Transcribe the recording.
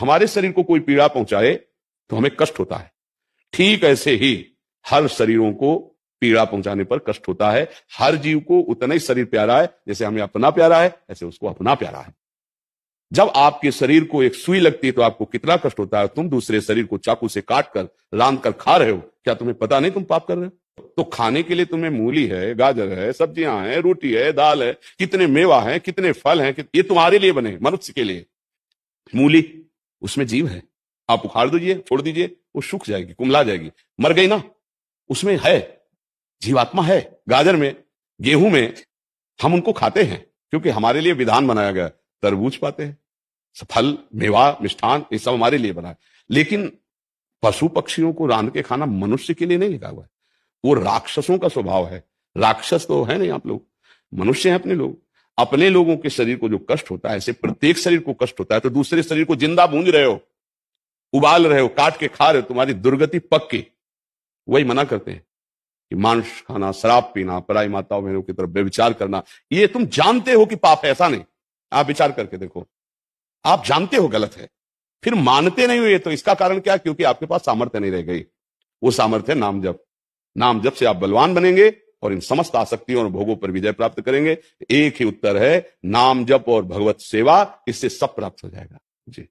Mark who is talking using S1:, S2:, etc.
S1: हमारे शरीर को कोई पीड़ा पहुंचाए तो हमें कष्ट होता है ठीक ऐसे ही हर शरीरों को पीड़ा पहुंचाने पर कष्ट होता है हर जीव को उतना ही शरीर प्यारा है जैसे हमें अपना प्यारा है ऐसे उसको अपना प्यारा है जब आपके शरीर को एक सुई लगती है तो आपको कितना कष्ट होता है तुम दूसरे शरीर को चाकू से काट कर लाम कर खा रहे हो क्या तुम्हें पता नहीं तुम पाप कर रहे हो तो खाने के लिए तुम्हें मूली है गाजर है सब्जियां हैं रोटी है दाल है कितने मेवा है कितने फल कि... ये तुम्हारे लिए बने मनुष्य के लिए मूली उसमें जीव है आप उखाड़ दीजिए छोड़ दीजिए वो सूख जाएगी कुमला जाएगी मर गई ना उसमें है जीवात्मा है गाजर में गेहूं में हम उनको खाते हैं क्योंकि हमारे लिए विधान बनाया गया तरबूज पाते हैं फल मेवा मिष्ठान ये सब हमारे लिए बना है लेकिन पशु पक्षियों को रांध के खाना मनुष्य के लिए नहीं लिखा हुआ है वो राक्षसों का स्वभाव है राक्षस तो है नहीं आप लोग मनुष्य हैं अपने लोग अपने लोगों के शरीर को जो कष्ट होता है ऐसे प्रत्येक शरीर को कष्ट होता है तो दूसरे शरीर को जिंदा बूंज रहे हो उबाल रहे हो काट के खा रहे हो तुम्हारी दुर्गति पक्की वही मना करते हैं कि मांस खाना शराब पीना पराई माताओं बहनों की तरफ व्यविचार करना ये तुम जानते हो कि पाप है ऐसा नहीं आप विचार करके देखो आप जानते हो गलत है फिर मानते नहीं हुए तो इसका कारण क्या क्योंकि आपके पास सामर्थ्य नहीं रह गई वो सामर्थ्य नाम जब नाम जब से आप बलवान बनेंगे और इन समस्त आसक्तियों और भोगों पर विजय प्राप्त करेंगे एक ही उत्तर है नाम जप और भगवत सेवा इससे सब प्राप्त हो जाएगा जी